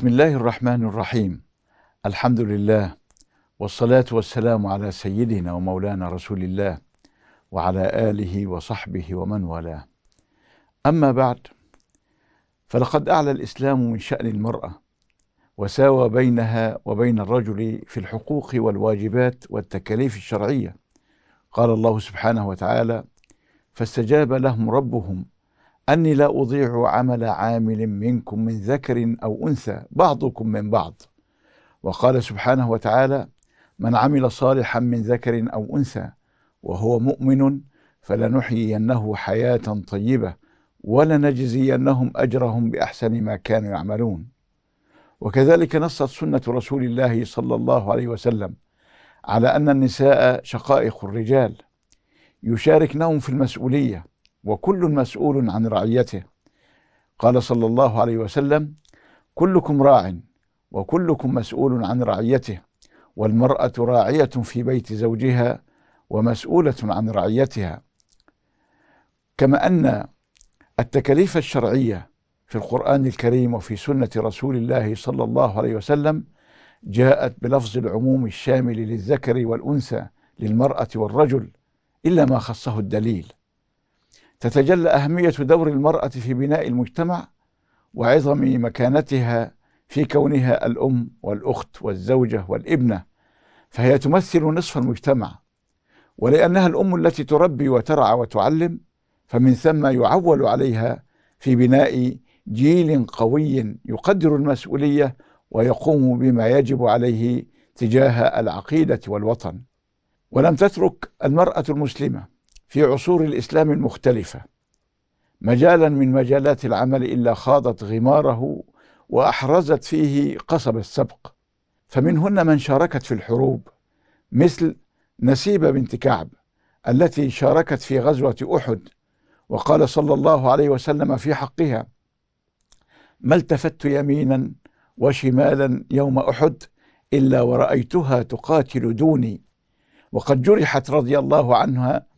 بسم الله الرحمن الرحيم الحمد لله والصلاة والسلام على سيدنا ومولانا رسول الله وعلى آله وصحبه ومن والاه أما بعد فلقد أعلى الإسلام من شأن المرأة وساوى بينها وبين الرجل في الحقوق والواجبات والتكاليف الشرعية قال الله سبحانه وتعالى فاستجاب لهم ربهم أني لا أضيع عمل عامل منكم من ذكر أو أنثى بعضكم من بعض وقال سبحانه وتعالى من عمل صالحا من ذكر أو أنثى وهو مؤمن فلنحيينه حياة طيبة ولنجزينهم أجرهم بأحسن ما كانوا يعملون وكذلك نصت سنة رسول الله صلى الله عليه وسلم على أن النساء شقائق الرجال يشاركنهم في المسؤولية وكل مسؤول عن رعيته قال صلى الله عليه وسلم كلكم راع وكلكم مسؤول عن رعيته والمراه راعيه في بيت زوجها ومسؤوله عن رعيتها كما ان التكاليف الشرعيه في القران الكريم وفي سنه رسول الله صلى الله عليه وسلم جاءت بلفظ العموم الشامل للذكر والانثى للمراه والرجل الا ما خصه الدليل تتجلى أهمية دور المرأة في بناء المجتمع وعظم مكانتها في كونها الأم والأخت والزوجة والابنة فهي تمثل نصف المجتمع ولأنها الأم التي تربي وترعى وتعلم فمن ثم يعول عليها في بناء جيل قوي يقدر المسؤولية ويقوم بما يجب عليه تجاه العقيدة والوطن ولم تترك المرأة المسلمة في عصور الاسلام المختلفه مجالا من مجالات العمل الا خاضت غماره واحرزت فيه قصب السبق فمنهن من شاركت في الحروب مثل نسيبه بنت كعب التي شاركت في غزوه احد وقال صلى الله عليه وسلم في حقها ما التفت يمينا وشمالا يوم احد الا ورايتها تقاتل دوني وقد جرحت رضي الله عنها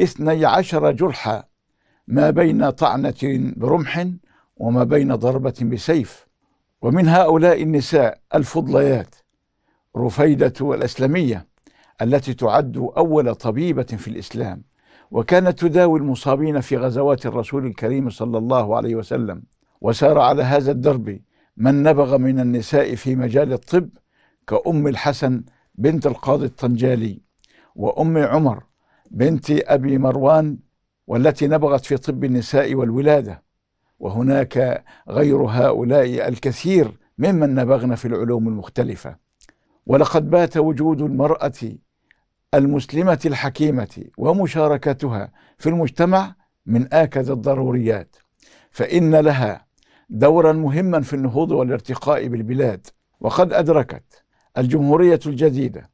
اثني عشر جرحا ما بين طعنة برمح وما بين ضربة بسيف ومن هؤلاء النساء الفضليات رفيدة الأسلمية التي تعد أول طبيبة في الإسلام وكانت تداوي المصابين في غزوات الرسول الكريم صلى الله عليه وسلم وسار على هذا الدرب من نبغ من النساء في مجال الطب كأم الحسن بنت القاضي الطنجالي وأم عمر بنت أبي مروان والتي نبغت في طب النساء والولادة وهناك غير هؤلاء الكثير ممن نبغن في العلوم المختلفة ولقد بات وجود المرأة المسلمة الحكيمة ومشاركتها في المجتمع من آكد الضروريات فإن لها دورا مهما في النهوض والارتقاء بالبلاد وقد أدركت الجمهورية الجديدة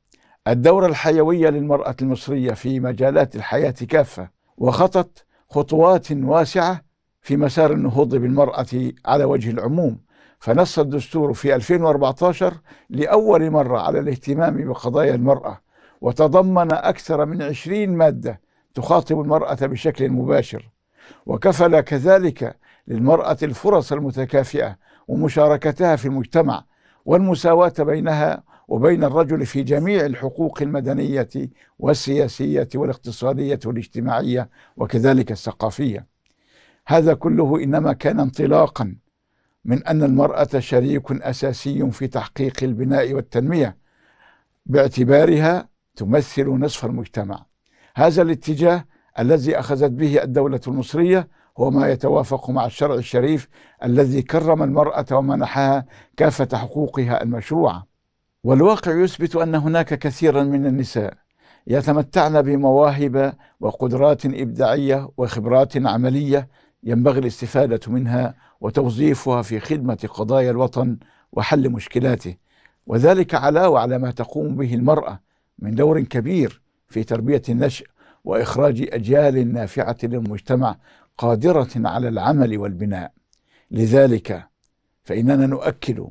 الدورة الحيوية للمرأة المصرية في مجالات الحياة كافة وخطت خطوات واسعة في مسار النهوض بالمرأة على وجه العموم فنص الدستور في 2014 لأول مرة على الاهتمام بقضايا المرأة وتضمن أكثر من 20 مادة تخاطب المرأة بشكل مباشر وكفل كذلك للمرأة الفرص المتكافئة ومشاركتها في المجتمع والمساواة بينها وبين الرجل في جميع الحقوق المدنية والسياسية والاقتصادية والاجتماعية وكذلك الثقافية هذا كله إنما كان انطلاقا من أن المرأة شريك أساسي في تحقيق البناء والتنمية باعتبارها تمثل نصف المجتمع هذا الاتجاه الذي أخذت به الدولة المصرية هو ما يتوافق مع الشرع الشريف الذي كرم المرأة ومنحها كافة حقوقها المشروعة والواقع يثبت أن هناك كثيرا من النساء يتمتعن بمواهب وقدرات إبداعية وخبرات عملية ينبغي الاستفادة منها وتوظيفها في خدمة قضايا الوطن وحل مشكلاته وذلك علاوة على ما تقوم به المرأة من دور كبير في تربية النشء وإخراج أجيال نافعة للمجتمع قادرة على العمل والبناء لذلك فإننا نؤكد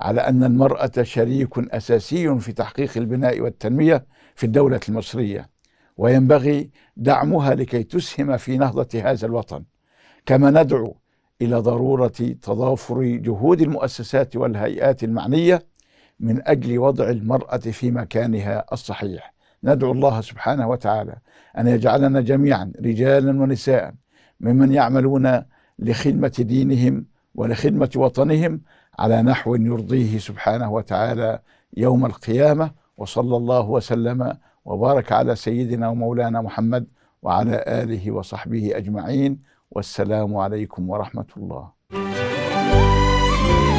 على أن المرأة شريك أساسي في تحقيق البناء والتنمية في الدولة المصرية وينبغي دعمها لكي تسهم في نهضة هذا الوطن كما ندعو إلى ضرورة تضافر جهود المؤسسات والهيئات المعنية من أجل وضع المرأة في مكانها الصحيح ندعو الله سبحانه وتعالى أن يجعلنا جميعا رجالا ونساء ممن يعملون لخدمة دينهم ولخدمة وطنهم على نحو يرضيه سبحانه وتعالى يوم القيامة وصلى الله وسلم وبارك على سيدنا ومولانا محمد وعلى آله وصحبه أجمعين والسلام عليكم ورحمة الله